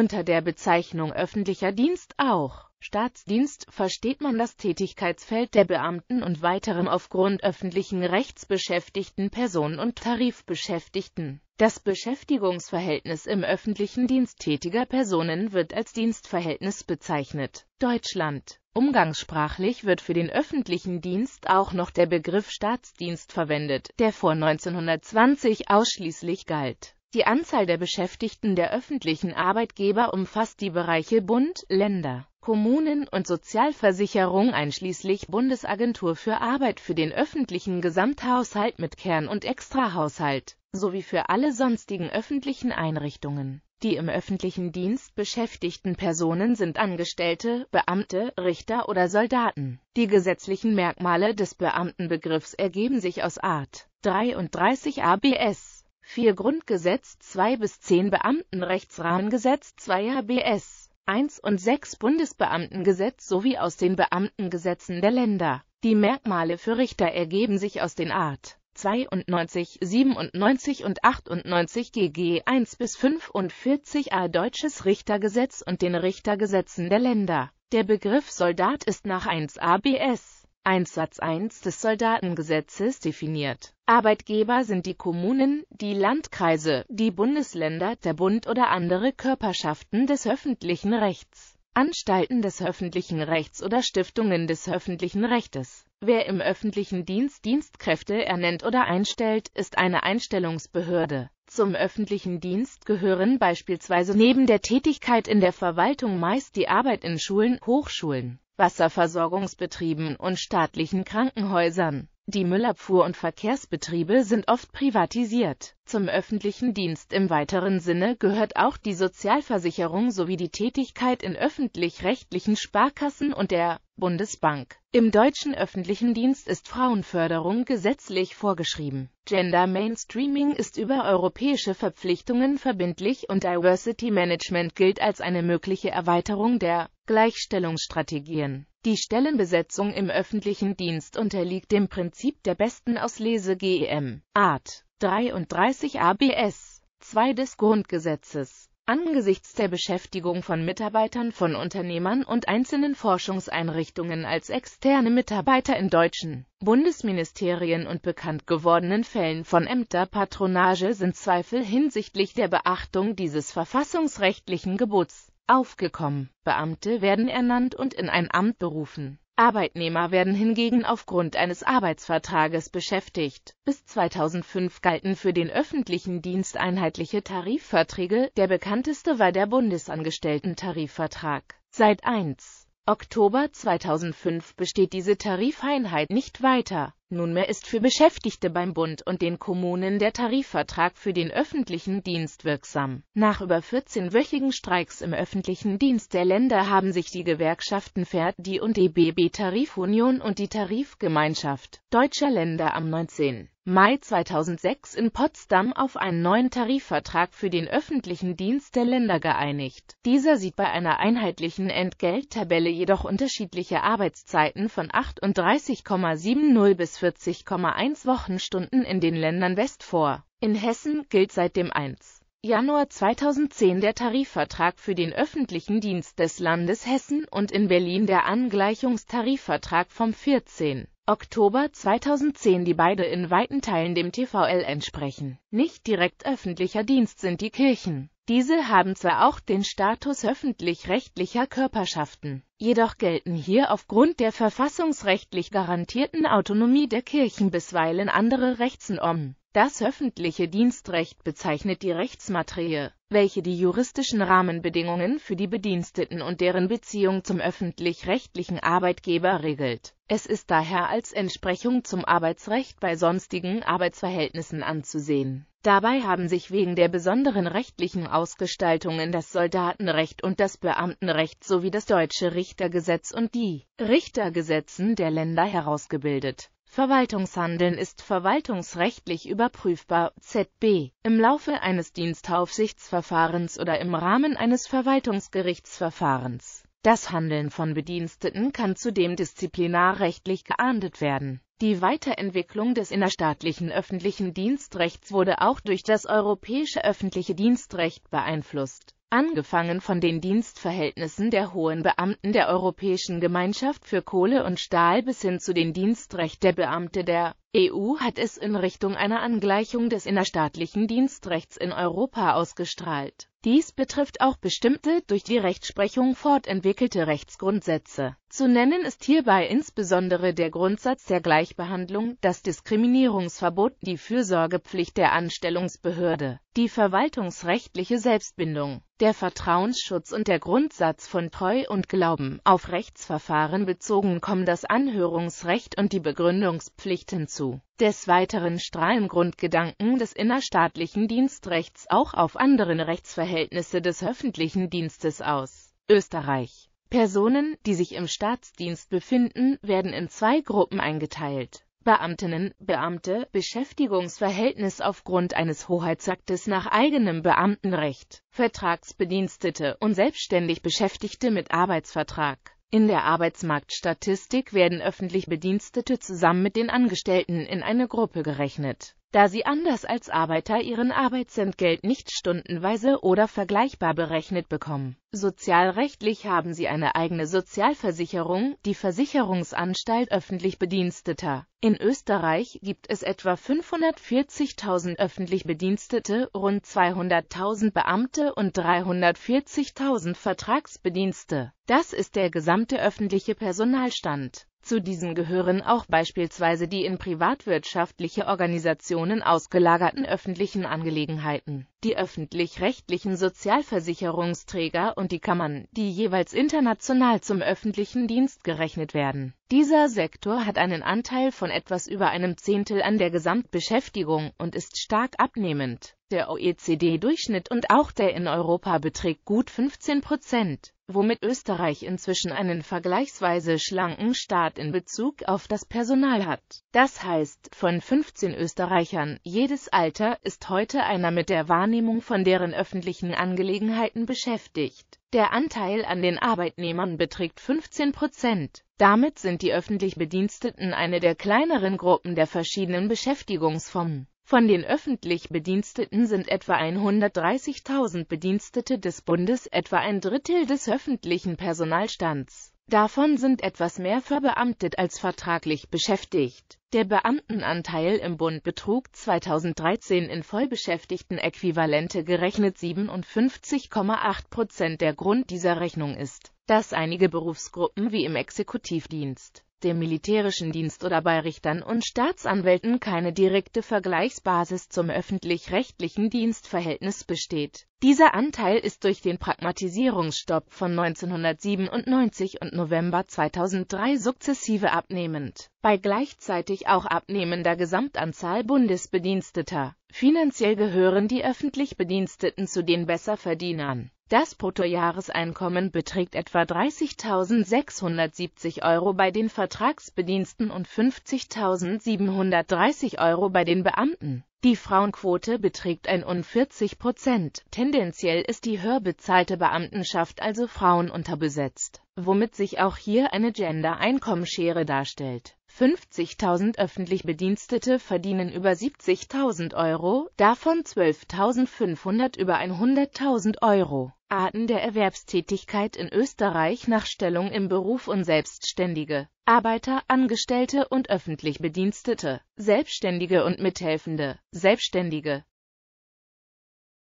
unter der Bezeichnung öffentlicher Dienst auch. Staatsdienst versteht man das Tätigkeitsfeld der Beamten und weiteren aufgrund öffentlichen Rechts beschäftigten Personen und Tarifbeschäftigten. Das Beschäftigungsverhältnis im öffentlichen Dienst tätiger Personen wird als Dienstverhältnis bezeichnet. Deutschland Umgangssprachlich wird für den öffentlichen Dienst auch noch der Begriff Staatsdienst verwendet, der vor 1920 ausschließlich galt. Die Anzahl der Beschäftigten der öffentlichen Arbeitgeber umfasst die Bereiche Bund, Länder, Kommunen und Sozialversicherung einschließlich Bundesagentur für Arbeit für den öffentlichen Gesamthaushalt mit Kern- und Extrahaushalt, sowie für alle sonstigen öffentlichen Einrichtungen. Die im öffentlichen Dienst beschäftigten Personen sind Angestellte, Beamte, Richter oder Soldaten. Die gesetzlichen Merkmale des Beamtenbegriffs ergeben sich aus Art 33 ABS. 4 Grundgesetz 2 bis 10 Beamtenrechtsrahmengesetz 2 HBS 1 und 6 Bundesbeamtengesetz sowie aus den Beamtengesetzen der Länder. Die Merkmale für Richter ergeben sich aus den Art 92, 97 und 98 GG 1 bis 45 A Deutsches Richtergesetz und den Richtergesetzen der Länder. Der Begriff Soldat ist nach 1 ABS 1 Satz 1 des Soldatengesetzes definiert. Arbeitgeber sind die Kommunen, die Landkreise, die Bundesländer, der Bund oder andere Körperschaften des öffentlichen Rechts, Anstalten des öffentlichen Rechts oder Stiftungen des öffentlichen Rechtes. Wer im öffentlichen Dienst Dienstkräfte ernennt oder einstellt, ist eine Einstellungsbehörde. Zum öffentlichen Dienst gehören beispielsweise neben der Tätigkeit in der Verwaltung meist die Arbeit in Schulen, Hochschulen, Wasserversorgungsbetrieben und staatlichen Krankenhäusern. Die Müllabfuhr- und Verkehrsbetriebe sind oft privatisiert. Zum öffentlichen Dienst im weiteren Sinne gehört auch die Sozialversicherung sowie die Tätigkeit in öffentlich-rechtlichen Sparkassen und der Bundesbank. Im deutschen öffentlichen Dienst ist Frauenförderung gesetzlich vorgeschrieben. Gender Mainstreaming ist über europäische Verpflichtungen verbindlich und Diversity Management gilt als eine mögliche Erweiterung der Gleichstellungsstrategien. Die Stellenbesetzung im öffentlichen Dienst unterliegt dem Prinzip der besten Auslese GEM. Art 33 ABS 2 des Grundgesetzes angesichts der Beschäftigung von Mitarbeitern von Unternehmern und einzelnen Forschungseinrichtungen als externe Mitarbeiter in deutschen Bundesministerien und bekannt gewordenen Fällen von Ämterpatronage sind Zweifel hinsichtlich der Beachtung dieses verfassungsrechtlichen Gebots aufgekommen. Beamte werden ernannt und in ein Amt berufen Arbeitnehmer werden hingegen aufgrund eines Arbeitsvertrages beschäftigt. Bis 2005 galten für den öffentlichen Dienst einheitliche Tarifverträge, der bekannteste war der Bundesangestellten-Tarifvertrag. Seit 1. Oktober 2005 besteht diese Tarifeinheit nicht weiter Nunmehr ist für Beschäftigte beim Bund und den Kommunen der Tarifvertrag für den öffentlichen Dienst wirksam. Nach über 14-wöchigen Streiks im öffentlichen Dienst der Länder haben sich die Gewerkschaften ver.di und DBB Tarifunion und die Tarifgemeinschaft Deutscher Länder am 19. Mai 2006 in Potsdam auf einen neuen Tarifvertrag für den öffentlichen Dienst der Länder geeinigt. Dieser sieht bei einer einheitlichen Entgelttabelle jedoch unterschiedliche Arbeitszeiten von 38,70 bis 40,1 Wochenstunden in den Ländern West vor. In Hessen gilt seit dem 1. Januar 2010 der Tarifvertrag für den öffentlichen Dienst des Landes Hessen und in Berlin der Angleichungstarifvertrag vom 14. Oktober 2010, die beide in weiten Teilen dem TVL entsprechen. Nicht direkt öffentlicher Dienst sind die Kirchen. Diese haben zwar auch den Status öffentlich-rechtlicher Körperschaften, jedoch gelten hier aufgrund der verfassungsrechtlich garantierten Autonomie der Kirchen bisweilen andere Rechtsnormen. Das öffentliche Dienstrecht bezeichnet die Rechtsmaterie, welche die juristischen Rahmenbedingungen für die Bediensteten und deren Beziehung zum öffentlich-rechtlichen Arbeitgeber regelt. Es ist daher als Entsprechung zum Arbeitsrecht bei sonstigen Arbeitsverhältnissen anzusehen. Dabei haben sich wegen der besonderen rechtlichen Ausgestaltungen das Soldatenrecht und das Beamtenrecht sowie das deutsche Richtergesetz und die Richtergesetzen der Länder herausgebildet Verwaltungshandeln ist verwaltungsrechtlich überprüfbar, ZB, im Laufe eines Dienstaufsichtsverfahrens oder im Rahmen eines Verwaltungsgerichtsverfahrens. Das Handeln von Bediensteten kann zudem disziplinarrechtlich geahndet werden. Die Weiterentwicklung des innerstaatlichen öffentlichen Dienstrechts wurde auch durch das europäische öffentliche Dienstrecht beeinflusst angefangen von den Dienstverhältnissen der hohen Beamten der Europäischen Gemeinschaft für Kohle und Stahl bis hin zu den Dienstrecht der Beamte der EU hat es in Richtung einer Angleichung des innerstaatlichen Dienstrechts in Europa ausgestrahlt. Dies betrifft auch bestimmte durch die Rechtsprechung fortentwickelte Rechtsgrundsätze zu nennen ist hierbei insbesondere der Grundsatz der Gleichbehandlung, das Diskriminierungsverbot, die Fürsorgepflicht der Anstellungsbehörde, die verwaltungsrechtliche Selbstbindung, der Vertrauensschutz und der Grundsatz von Treu und Glauben. Auf Rechtsverfahren bezogen kommen das Anhörungsrecht und die Begründungspflicht hinzu. Des Weiteren strahlen Grundgedanken des innerstaatlichen Dienstrechts auch auf anderen Rechtsverhältnisse des öffentlichen Dienstes aus. Österreich Personen, die sich im Staatsdienst befinden, werden in zwei Gruppen eingeteilt. Beamtinnen, Beamte, Beschäftigungsverhältnis aufgrund eines Hoheitsaktes nach eigenem Beamtenrecht, Vertragsbedienstete und selbstständig Beschäftigte mit Arbeitsvertrag. In der Arbeitsmarktstatistik werden öffentlich Bedienstete zusammen mit den Angestellten in eine Gruppe gerechnet da sie anders als Arbeiter ihren Arbeitsentgelt nicht stundenweise oder vergleichbar berechnet bekommen. Sozialrechtlich haben sie eine eigene Sozialversicherung, die Versicherungsanstalt öffentlich Bediensteter. In Österreich gibt es etwa 540.000 öffentlich Bedienstete, rund 200.000 Beamte und 340.000 Vertragsbedienste. Das ist der gesamte öffentliche Personalstand. Zu diesen gehören auch beispielsweise die in privatwirtschaftliche Organisationen ausgelagerten öffentlichen Angelegenheiten, die öffentlich-rechtlichen Sozialversicherungsträger und die Kammern, die jeweils international zum öffentlichen Dienst gerechnet werden. Dieser Sektor hat einen Anteil von etwas über einem Zehntel an der Gesamtbeschäftigung und ist stark abnehmend der OECD-Durchschnitt und auch der in Europa beträgt gut 15 Prozent, womit Österreich inzwischen einen vergleichsweise schlanken Staat in Bezug auf das Personal hat. Das heißt, von 15 Österreichern jedes Alter ist heute einer mit der Wahrnehmung von deren öffentlichen Angelegenheiten beschäftigt. Der Anteil an den Arbeitnehmern beträgt 15 Prozent. Damit sind die öffentlich Bediensteten eine der kleineren Gruppen der verschiedenen Beschäftigungsformen. Von den öffentlich Bediensteten sind etwa 130.000 Bedienstete des Bundes, etwa ein Drittel des öffentlichen Personalstands. Davon sind etwas mehr verbeamtet als vertraglich beschäftigt. Der Beamtenanteil im Bund betrug 2013 in vollbeschäftigten Äquivalente gerechnet 57,8 Prozent. Der Grund dieser Rechnung ist, dass einige Berufsgruppen wie im Exekutivdienst dem militärischen Dienst oder bei Richtern und Staatsanwälten keine direkte Vergleichsbasis zum öffentlich-rechtlichen Dienstverhältnis besteht. Dieser Anteil ist durch den Pragmatisierungsstopp von 1997 und November 2003 sukzessive abnehmend, bei gleichzeitig auch abnehmender Gesamtanzahl Bundesbediensteter. Finanziell gehören die öffentlich Bediensteten zu den Besserverdienern das Bruttojahreseinkommen beträgt etwa 30.670 Euro bei den Vertragsbediensten und 50.730 Euro bei den Beamten. Die Frauenquote beträgt 41 Prozent. Tendenziell ist die höher bezahlte Beamtenschaft also Frauen unterbesetzt, womit sich auch hier eine Gender-Einkommensschere darstellt. 50.000 öffentlich Bedienstete verdienen über 70.000 Euro, davon 12.500 über 100.000 Euro. Arten der Erwerbstätigkeit in Österreich nach Stellung im Beruf und Selbstständige, Arbeiter, Angestellte und öffentlich Bedienstete, Selbstständige und Mithelfende, Selbstständige,